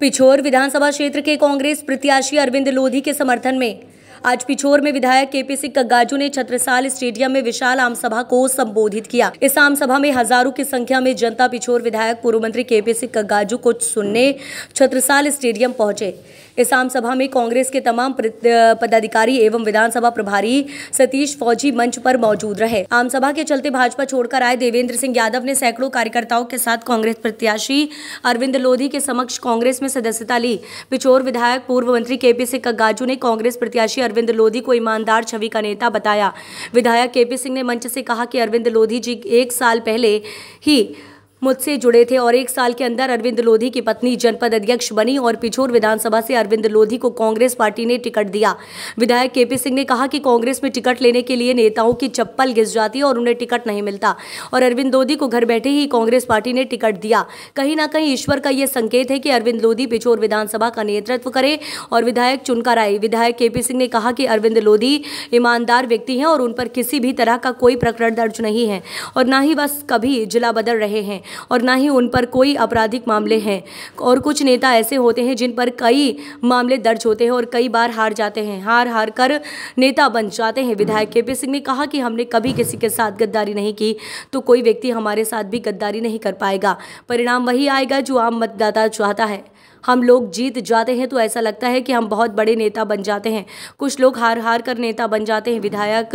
पिछोर विधानसभा क्षेत्र के कांग्रेस प्रत्याशी अरविंद लोधी के समर्थन में आज पिछोर में विधायक के पी सिंह कग्गाजू ने छत्रसाल स्टेडियम में विशाल आम सभा को संबोधित किया इस आम सभा में हजारों की संख्या में जनता पिछोर विधायक पूर्व मंत्री के पी सिंह कग्गाजू को सुनने छत्रसाल स्टेडियम पहुंचे इस आम सभा में कांग्रेस के तमाम पदाधिकारी एवं विधानसभा प्रभारी सतीश फौजी मंच पर मौजूद रहे आम सभा के चलते भाजपा छोड़कर आए देवेंद्र सिंह यादव ने सैकड़ों कार्यकर्ताओं के साथ कांग्रेस प्रत्याशी अरविंद लोधी के समक्ष कांग्रेस में सदस्यता ली पिछोर विधायक पूर्व मंत्री के पी सिंह कग्गाजू ने कांग्रेस प्रत्याशी अरविंद लोधी को ईमानदार छवि का नेता बताया विधायक के पी सिंह ने मंच से कहा कि अरविंद लोधी जी एक साल पहले ही मुझसे जुड़े थे और एक साल के अंदर अरविंद लोधी की पत्नी जनपद अध्यक्ष बनी और पिछोर विधानसभा से अरविंद लोधी को कांग्रेस पार्टी ने टिकट दिया विधायक केपी सिंह ने कहा कि कांग्रेस में टिकट लेने के लिए नेताओं की चप्पल घिस जाती है और उन्हें टिकट नहीं मिलता और अरविंद लोधी को घर बैठे ही कांग्रेस पार्टी ने टिकट दिया कहीं ना कहीं ईश्वर का यह संकेत है कि अरविंद लोधी पिछोर विधानसभा का नेतृत्व करे और विधायक चुनकर आए विधायक केपी सिंह ने कहा कि अरविंद लोधी ईमानदार व्यक्ति हैं और उन पर किसी भी तरह का कोई प्रकरण दर्ज नहीं है और ना ही बस कभी जिला बदल रहे हैं और ना ही उन पर कोई आपराधिक मामले हैं और कुछ नेता ऐसे होते हैं जिन पर कई मामले दर्ज होते हैं और कई बार हार जाते हैं हार हार कर नेता बन जाते हैं विधायक के पी सिंह ने कहा कि हमने कभी किसी के साथ गद्दारी नहीं की तो कोई व्यक्ति हमारे साथ भी गद्दारी नहीं कर पाएगा परिणाम वही आएगा जो आम मतदाता चाहता है हम लोग जीत जाते हैं तो ऐसा लगता है कि हम बहुत बड़े नेता बन जाते हैं कुछ लोग हार हार कर नेता बन जाते हैं विधायक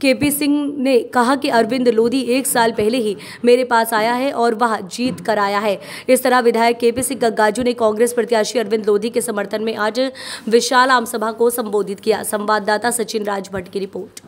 के पी सिंह ने कहा कि अरविंद लोधी एक साल पहले ही मेरे पास आया है और वह जीत कर आया है इस तरह विधायक के पी सिंह गग्गाजू ने कांग्रेस प्रत्याशी अरविंद लोधी के समर्थन में आज विशाल आमसभा को संबोधित किया संवाददाता सचिन राजभट्ट की रिपोर्ट